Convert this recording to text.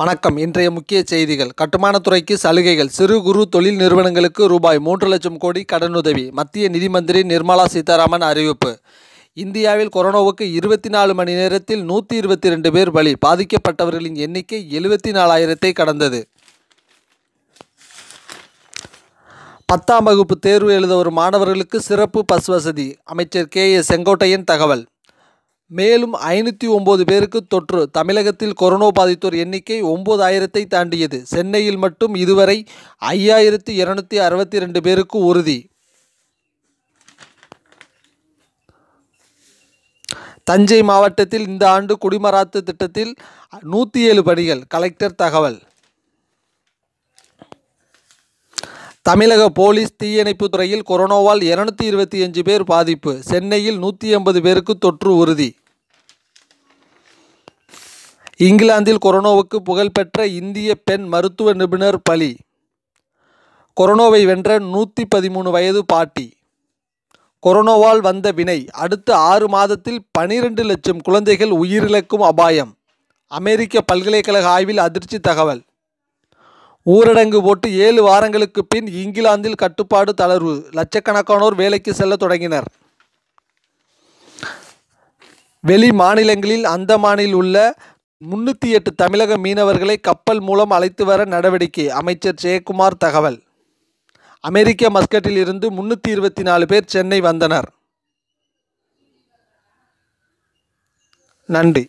வணக்கம் இன்றைய முக்கிய செய்திகள் கட்டுமானத்துறைக்கு சலுகைகள் சிறு குறு தொழில் நிறுவனங்களுக்கு ரூபாய் மூன்று லட்சம் கோடி கடனுதவி மத்திய நிதி மந்திரி நிர்மலா சீதாராமன் அறிவிப்பு இந்தியாவில் கொரோனாவுக்கு இருபத்தி நாலு மணி நேரத்தில் நூற்றி இருபத்தி ரெண்டு பேர் பலி பாதிக்கப்பட்டவர்களின் எண்ணிக்கை எழுபத்தி நாலாயிரத்தை கடந்தது பத்தாம் வகுப்பு தேர்வு எழுத வரும் மாணவர்களுக்கு சிறப்பு பஸ் வசதி அமைச்சர் கே ஏ செங்கோட்டையன் தகவல் மேலும் ஐநூற்றி ஒம்பது பேருக்கு தொற்று தமிழகத்தில் கொரோனா பாதித்தோர் எண்ணிக்கை ஆயிரத்தை தாண்டியது சென்னையில் மட்டும் இதுவரை ஐயாயிரத்து இருநூத்தி அறுபத்தி ரெண்டு பேருக்கு உறுதி தஞ்சை மாவட்டத்தில் இந்த ஆண்டு குடிமராத்து திட்டத்தில் நூற்றி ஏழு பணிகள் கலெக்டர் தகவல் தமிழக போலீஸ் தீயணைப்பு துறையில் கொரோனாவால் இருநூத்தி இருபத்தி அஞ்சு பேர் பாதிப்பு சென்னையில் நூற்றி ஐம்பது பேருக்கு தொற்று உறுதி இங்கிலாந்தில் கொரோனாவுக்கு புகழ்பெற்ற இந்திய பெண் மருத்துவ நிபுணர் பலி கொரோனாவை வென்ற நூற்றி பதிமூணு வயது பாட்டி கொரோனாவால் வந்த வினை அடுத்த ஆறு மாதத்தில் பனிரெண்டு லட்சம் குழந்தைகள் உயிரிழக்கும் அபாயம் அமெரிக்க பல்கலைக்கழக ஆய்வில் அதிர்ச்சி தகவல் ஊரடங்கு போட்டு ஏழு வாரங்களுக்கு பின் இங்கிலாந்தில் கட்டுப்பாடு தளர்வு லட்சக்கணக்கானோர் வேலைக்கு செல்ல தொடங்கினர் வெளி மாநிலங்களில் அந்தமானில் உள்ள முன்னூற்றி எட்டு தமிழக மீனவர்களை கப்பல் மூலம் அழைத்து வர நடவடிக்கை அமைச்சர் ஜெயக்குமார் தகவல் அமெரிக்க மஸ்கட்டில் இருந்து முன்னூற்றி இருபத்தி நாலு பேர் சென்னை வந்தனர் நன்றி